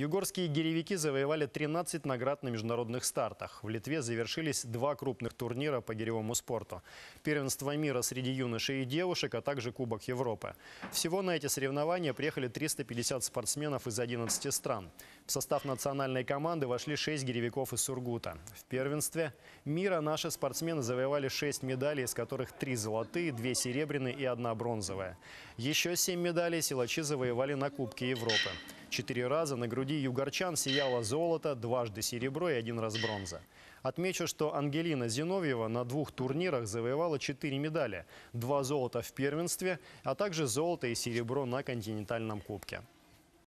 Югорские гиревики завоевали 13 наград на международных стартах. В Литве завершились два крупных турнира по гиревому спорту. Первенство мира среди юношей и девушек, а также Кубок Европы. Всего на эти соревнования приехали 350 спортсменов из 11 стран. В состав национальной команды вошли 6 гиревиков из Сургута. В первенстве мира наши спортсмены завоевали 6 медалей, из которых 3 золотые, 2 серебряные и 1 бронзовая. Еще 7 медалей силачи завоевали на Кубке Европы. Четыре раза на груди югорчан сияло золото, дважды серебро и один раз бронза. Отмечу, что Ангелина Зиновьева на двух турнирах завоевала четыре медали. Два золота в первенстве, а также золото и серебро на континентальном кубке.